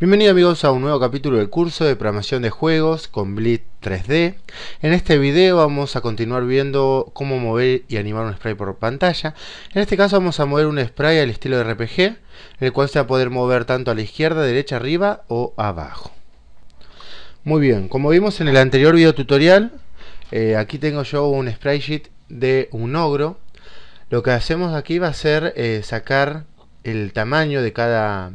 Bienvenidos amigos a un nuevo capítulo del curso de programación de juegos con Blitz 3D. En este video vamos a continuar viendo cómo mover y animar un spray por pantalla. En este caso vamos a mover un spray al estilo de RPG, el cual se va a poder mover tanto a la izquierda, derecha, arriba o abajo. Muy bien, como vimos en el anterior video tutorial, eh, aquí tengo yo un spray sheet de un ogro. Lo que hacemos aquí va a ser eh, sacar el tamaño de cada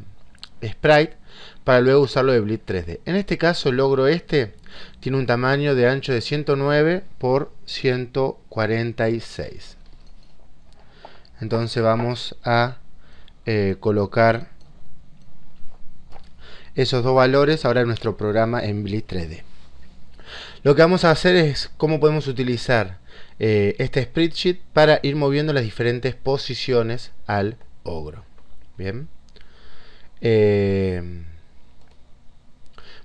sprite para luego usarlo de Blitz 3D. En este caso el logro este tiene un tamaño de ancho de 109 por 146. Entonces vamos a eh, colocar esos dos valores ahora en nuestro programa en Blitz 3D. Lo que vamos a hacer es cómo podemos utilizar eh, este spreadsheet para ir moviendo las diferentes posiciones al ogro. Bien. Eh,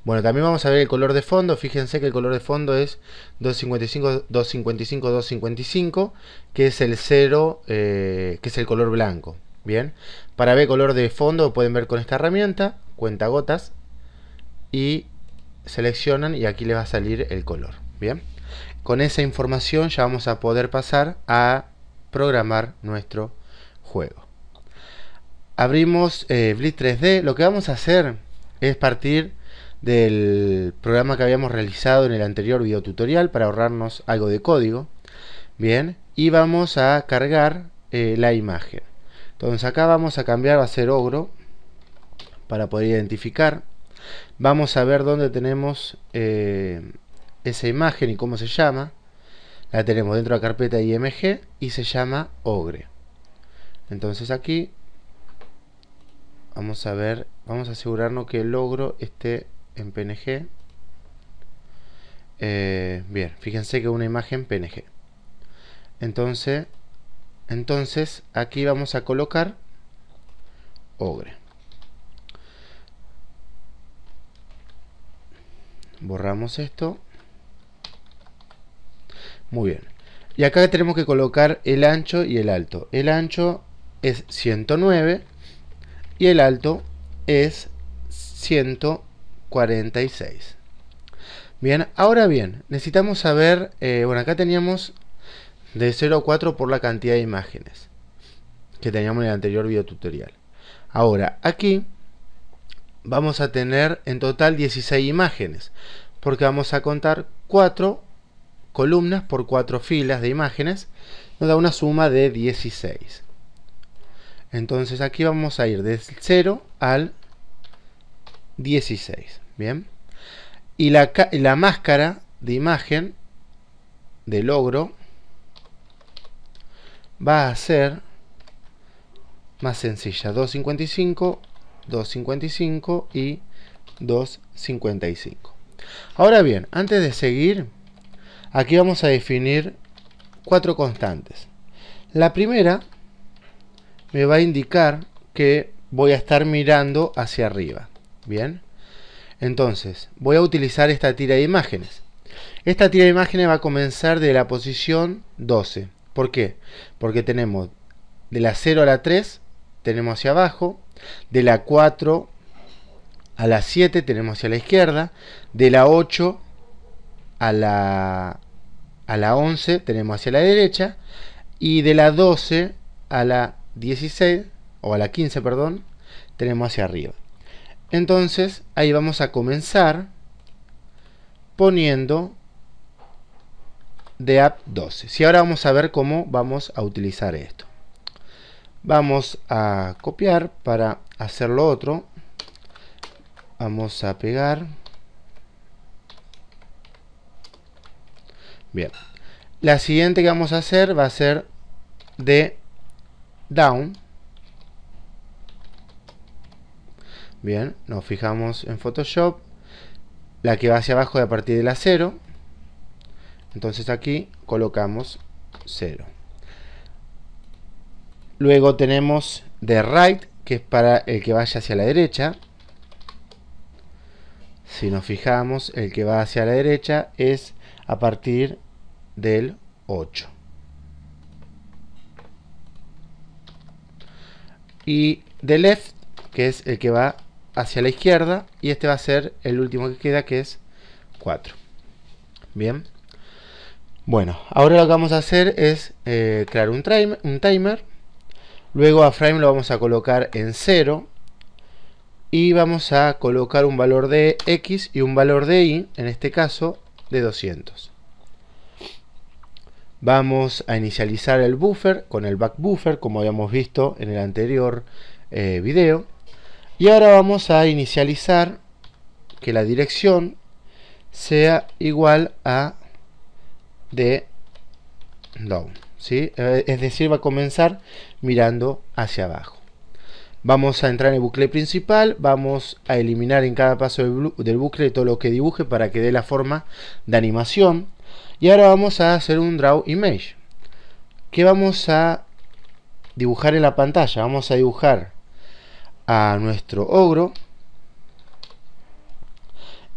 bueno, también vamos a ver el color de fondo. Fíjense que el color de fondo es 255, 255, 255, que es el 0, eh, que es el color blanco. Bien, para ver color de fondo pueden ver con esta herramienta, cuenta gotas y seleccionan y aquí le va a salir el color. Bien, con esa información ya vamos a poder pasar a programar nuestro juego abrimos eh, Blitz 3D. Lo que vamos a hacer es partir del programa que habíamos realizado en el anterior video tutorial para ahorrarnos algo de código. Bien, y vamos a cargar eh, la imagen. Entonces acá vamos a cambiar, a ser ogro para poder identificar. Vamos a ver dónde tenemos eh, esa imagen y cómo se llama. La tenemos dentro de la carpeta IMG y se llama ogre. Entonces aquí Vamos a ver, vamos a asegurarnos que el logro esté en PNG. Eh, bien, fíjense que una imagen PNG. Entonces, entonces aquí vamos a colocar ogre. Borramos esto. Muy bien. Y acá tenemos que colocar el ancho y el alto. El ancho es 109 y el alto es 146. Bien, ahora bien, necesitamos saber, eh, bueno, acá teníamos de 0 a 4 por la cantidad de imágenes que teníamos en el anterior video tutorial. Ahora, aquí vamos a tener en total 16 imágenes, porque vamos a contar 4 columnas por 4 filas de imágenes, nos da una suma de 16. Entonces aquí vamos a ir del 0 al 16. Bien. Y la, máscara de imagen de logro va a ser más sencilla. 255, 255 y 255. Ahora bien, antes de seguir, aquí vamos a definir cuatro constantes. La primera me va a indicar que voy a estar mirando hacia arriba. Bien, entonces voy a utilizar esta tira de imágenes. Esta tira de imágenes va a comenzar de la posición 12. ¿Por qué? Porque tenemos de la 0 a la 3, tenemos hacia abajo, de la 4 a la 7 tenemos hacia la izquierda, de la 8 a la, a la 11 tenemos hacia la derecha y de la 12 a la 16, o a la 15, perdón, tenemos hacia arriba. Entonces, ahí vamos a comenzar poniendo de app 12. Si ahora vamos a ver cómo vamos a utilizar esto. Vamos a copiar para hacer lo otro. Vamos a pegar. Bien. La siguiente que vamos a hacer va a ser de down. Bien, nos fijamos en Photoshop. La que va hacia abajo a partir de la 0. Entonces aquí colocamos 0. Luego tenemos de right, que es para el que vaya hacia la derecha. Si nos fijamos, el que va hacia la derecha es a partir del 8. y de left, que es el que va hacia la izquierda, y este va a ser el último que queda, que es 4. Bien. Bueno, ahora lo que vamos a hacer es eh, crear un, un timer. Luego a frame lo vamos a colocar en 0. Y vamos a colocar un valor de X y un valor de Y, en este caso, de 200. Vamos a inicializar el buffer con el back buffer como habíamos visto en el anterior eh, video. Y ahora vamos a inicializar que la dirección sea igual a de down. Eh, es decir, va a comenzar mirando hacia abajo. Vamos a entrar en el bucle principal, vamos a eliminar en cada paso del, del bucle todo lo que dibuje para que dé la forma de animación. Y ahora vamos a hacer un draw image. que vamos a dibujar en la pantalla? Vamos a dibujar a nuestro ogro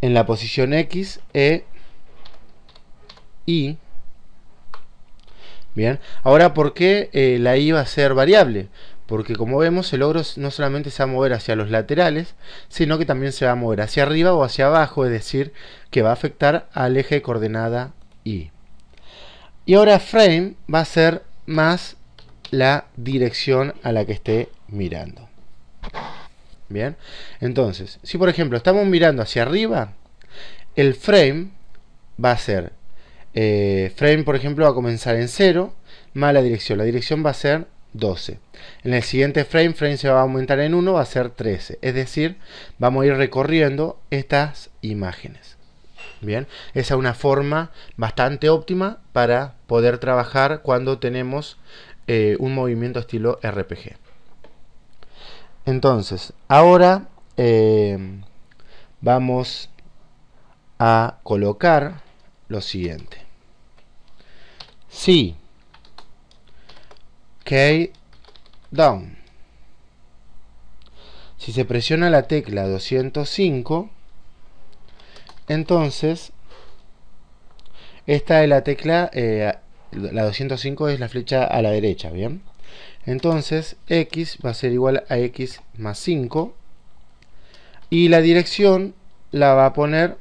en la posición X, E, Y. Bien, ahora ¿por qué eh, la I va a ser variable? Porque como vemos el ogro no solamente se va a mover hacia los laterales, sino que también se va a mover hacia arriba o hacia abajo, es decir, que va a afectar al eje de coordenada y ahora frame va a ser más la dirección a la que esté mirando. Bien, entonces, si por ejemplo estamos mirando hacia arriba, el frame va a ser, eh, frame por ejemplo va a comenzar en 0, más la dirección, la dirección va a ser 12. En el siguiente frame, frame se va a aumentar en 1, va a ser 13. Es decir, vamos a ir recorriendo estas imágenes. Bien, esa es una forma bastante óptima para poder trabajar cuando tenemos eh, un movimiento estilo RPG. Entonces, ahora em, vamos a colocar lo siguiente. Si key down. Si se presiona la tecla 205, entonces, esta es la tecla, eh, la 205 es la flecha a la derecha, ¿bien? Entonces, x va a ser igual a x más 5. Y la dirección la va a poner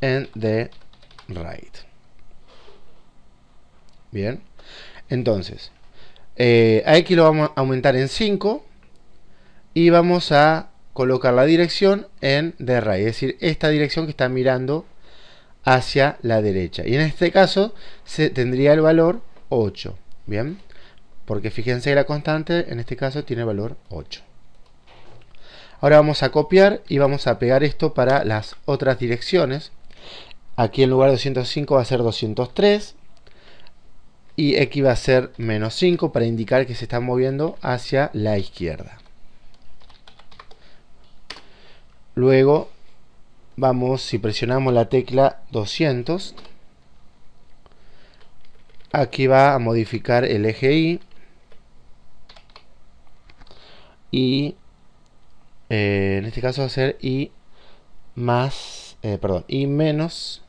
en the right. Bien. Entonces, eh, a x lo vamos a aumentar en 5. Y vamos a colocar la dirección en de raíz, es decir, esta dirección que está mirando hacia la derecha. Y en este caso se tendría el valor 8, ¿bien? Porque fíjense que la constante en este caso tiene valor 8. Ahora vamos a copiar y vamos a pegar esto para las otras direcciones. Aquí en lugar de 205 va a ser 203 y x va a ser menos 5 para indicar que se está moviendo hacia la izquierda. Luego vamos, si presionamos la tecla 200, aquí va a modificar el eje Y y eh, en este caso va a ser Y más, eh, perdón, Y menos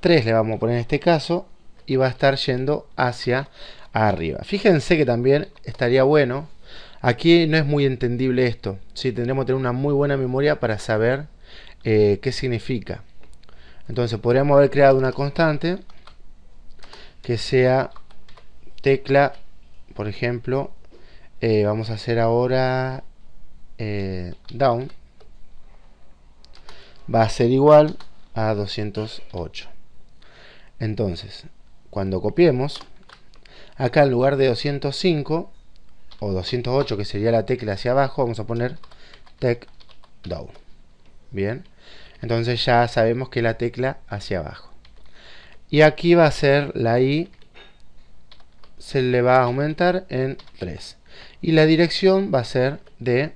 3 le vamos a poner en este caso y va a estar yendo hacia arriba. Fíjense que también estaría bueno Aquí no es muy entendible esto. Sí, tendremos que tener una muy buena memoria para saber eh, qué significa. Entonces podríamos haber creado una constante que sea tecla, por ejemplo, eh, vamos a hacer ahora eh, down. Va a ser igual a 208. Entonces, cuando copiemos, acá en lugar de 205 o 208 que sería la tecla hacia abajo, vamos a poner tech down. Bien, entonces ya sabemos que la tecla hacia abajo. Y aquí va a ser la I, se le va a aumentar en 3. Y la dirección va a ser de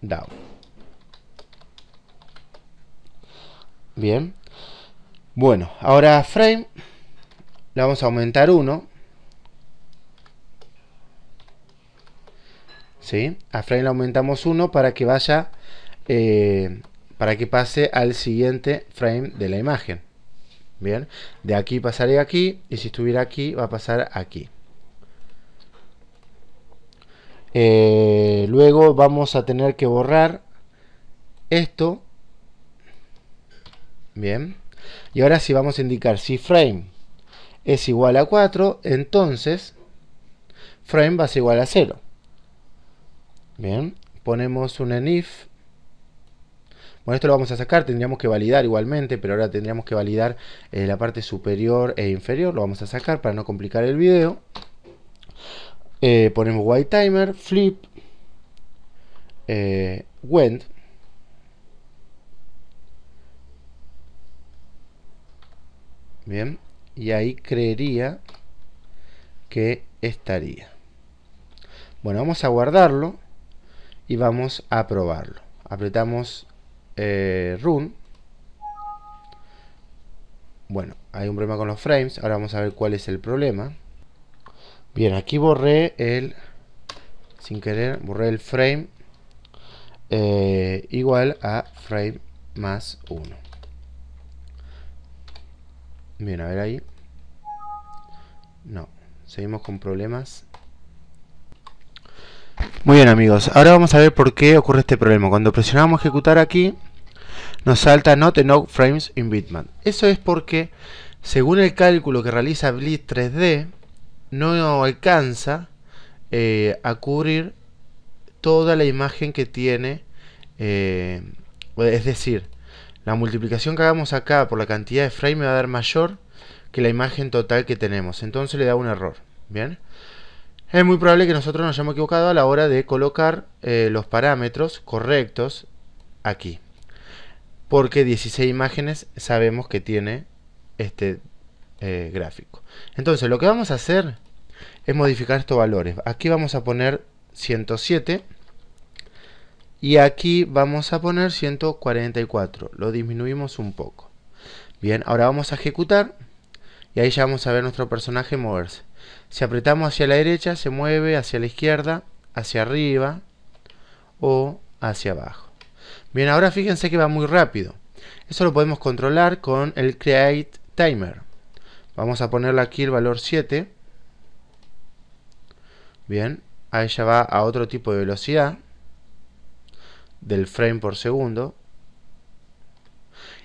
down. Bien. Bueno, ahora frame le vamos a aumentar 1 ¿sí? A frame le aumentamos 1 para que vaya, eh, para que pase al siguiente frame de la imagen. Bien, de aquí pasaría aquí y si estuviera aquí va a pasar aquí. Eh, luego vamos a tener que borrar esto. Bien. Y ahora si vamos a indicar si frame es igual a 4, entonces frame va a ser igual a 0. Bien, ponemos un enif. Bueno, esto lo vamos a sacar, tendríamos que validar igualmente, pero ahora tendríamos que validar eh, la parte superior e inferior. Lo vamos a sacar para no complicar el video. Eh, ponemos white timer, flip, eh, went. Bien, y ahí creería que estaría. Bueno, vamos a guardarlo y vamos a probarlo. Apretamos eh, Run. Bueno, hay un problema con los frames. Ahora vamos a ver cuál es el problema. Bien, aquí borré el... Sin querer, borré el frame eh, igual a frame más 1. Bien, a ver ahí. No, seguimos con problemas muy bien amigos, ahora vamos a ver por qué ocurre este problema. Cuando presionamos ejecutar aquí, nos salta Not Enough Frames in Bitmap. Eso es porque, según el cálculo que realiza Blitz 3D, no alcanza eh, a cubrir toda la imagen que tiene. Eh, es decir, la multiplicación que hagamos acá por la cantidad de me va a dar mayor que la imagen total que tenemos. Entonces le da un error. Bien. Es muy probable que nosotros nos hayamos equivocado a la hora de colocar eh, los parámetros correctos aquí. Porque 16 imágenes sabemos que tiene este eh, gráfico. Entonces lo que vamos a hacer es modificar estos valores. Aquí vamos a poner 107 y aquí vamos a poner 144. Lo disminuimos un poco. Bien, ahora vamos a ejecutar y ahí ya vamos a ver nuestro personaje moverse. Si apretamos hacia la derecha, se mueve hacia la izquierda, hacia arriba o hacia abajo. Bien, ahora fíjense que va muy rápido. Eso lo podemos controlar con el Create Timer. Vamos a ponerle aquí el valor 7. Bien, ahí ya va a otro tipo de velocidad del frame por segundo.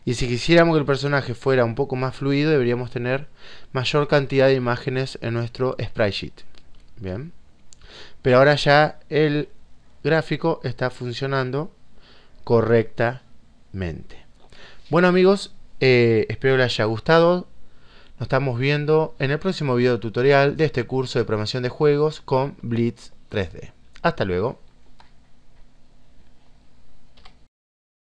Y si quisiéramos que el personaje fuera un poco más fluido, deberíamos tener mayor cantidad de imágenes en nuestro sprite sheet. Bien. Pero ahora ya el gráfico está funcionando correctamente. Bueno amigos, eh, espero les haya gustado. Nos estamos viendo en el próximo video tutorial de este curso de programación de juegos con Blitz 3D. Hasta luego.